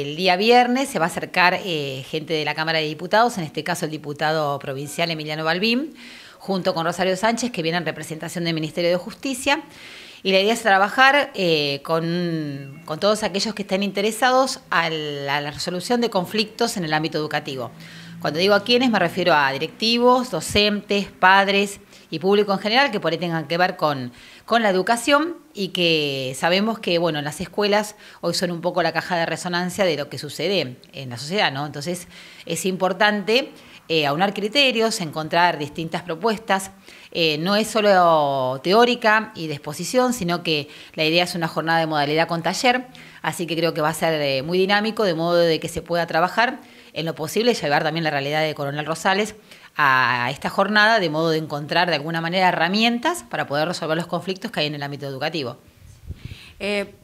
El día viernes se va a acercar eh, gente de la Cámara de Diputados, en este caso el diputado provincial Emiliano Balbín, junto con Rosario Sánchez, que viene en representación del Ministerio de Justicia. Y la idea es trabajar eh, con, todos aquellos que estén interesados a la, a la resolución de conflictos en el ámbito educativo. Cuando digo a quienes me refiero a directivos, docentes, padres, y público en general, que por ahí tengan que ver con, con la educación y que sabemos que, bueno, las escuelas hoy son un poco la caja de resonancia de lo que sucede en la sociedad, ¿no? Entonces es importante eh, aunar criterios, encontrar distintas propuestas. Eh, no es solo teórica y de exposición, sino que la idea es una jornada de modalidad con taller, así que creo que va a ser eh, muy dinámico, de modo de que se pueda trabajar en lo posible, llevar también la realidad de Coronel Rosales a esta jornada de modo de encontrar de alguna manera herramientas para poder resolver los conflictos que hay en el ámbito educativo. Eh,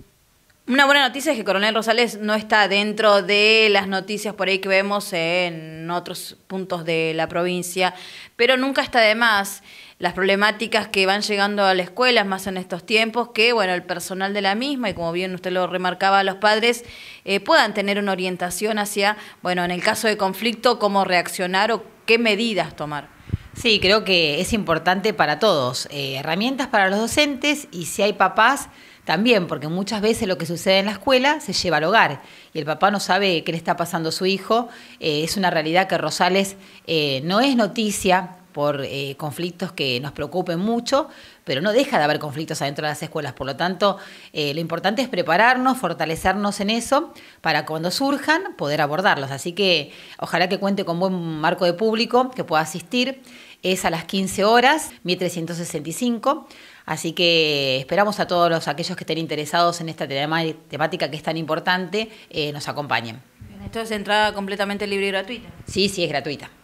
una buena noticia es que Coronel Rosales no está dentro de las noticias por ahí que vemos en otros puntos de la provincia, pero nunca está de más las problemáticas que van llegando a la escuela, más en estos tiempos, que bueno, el personal de la misma, y como bien usted lo remarcaba, los padres eh, puedan tener una orientación hacia, bueno, en el caso de conflicto, cómo reaccionar o qué medidas tomar. Sí, creo que es importante para todos. Eh, herramientas para los docentes y si hay papás, también, porque muchas veces lo que sucede en la escuela se lleva al hogar y el papá no sabe qué le está pasando a su hijo. Eh, es una realidad que Rosales eh, no es noticia, por eh, conflictos que nos preocupen mucho, pero no deja de haber conflictos adentro de las escuelas. Por lo tanto, eh, lo importante es prepararnos, fortalecernos en eso, para cuando surjan poder abordarlos. Así que ojalá que cuente con buen marco de público que pueda asistir. Es a las 15 horas, 1365. Así que esperamos a todos los, aquellos que estén interesados en esta temática que es tan importante, eh, nos acompañen. Esto es entrada completamente libre y gratuita. Sí, sí, es gratuita.